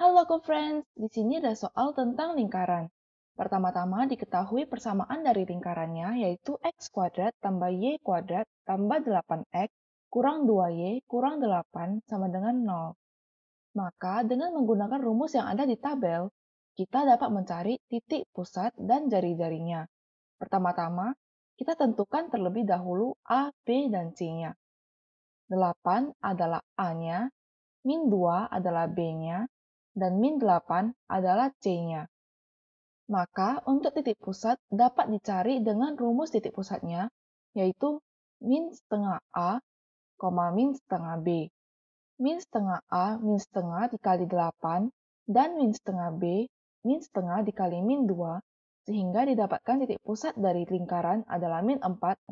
Halo co-friends, di sini ada soal tentang lingkaran. Pertama-tama diketahui persamaan dari lingkarannya yaitu x kuadrat tambah y kuadrat tambah 8x kurang 2y kurang 8 sama dengan 0. Maka dengan menggunakan rumus yang ada di tabel, kita dapat mencari titik pusat dan jari-jarinya. Pertama-tama, kita tentukan terlebih dahulu A, B, dan C-nya. 8 adalah A-nya, min 2 adalah B-nya, dan min 8 adalah C-nya. Maka untuk titik pusat dapat dicari dengan rumus titik pusatnya, yaitu min setengah A, min setengah B. Min setengah A, min setengah dikali 8, dan min setengah B, min setengah dikali min 2, sehingga didapatkan titik pusat dari lingkaran adalah min 4,1.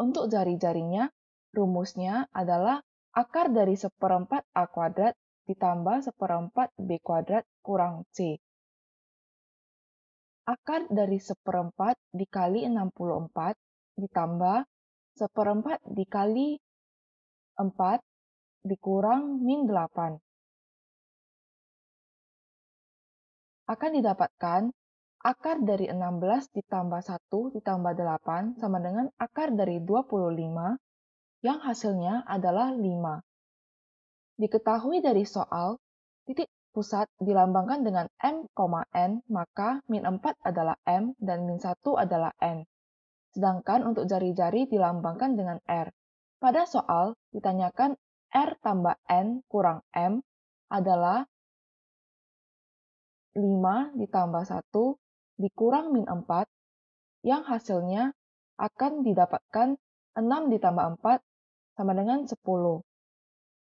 Untuk jari-jarinya, rumusnya adalah akar dari seperempat A kuadrat ditambah seperempat B kuadrat kurang C. Akar dari seperempat dikali 64 ditambah seperempat dikali 4 dikurang min 8. Akan didapatkan akar dari 16 ditambah 1 ditambah 8 sama dengan akar dari 25 yang hasilnya adalah 5. Diketahui dari soal, titik pusat dilambangkan dengan M, N, maka min 4 adalah M dan min 1 adalah N. Sedangkan untuk jari-jari dilambangkan dengan R. Pada soal, ditanyakan R tambah N kurang M adalah 5 ditambah 1 dikurang min 4 yang hasilnya akan didapatkan 6 ditambah 4 sama dengan 10.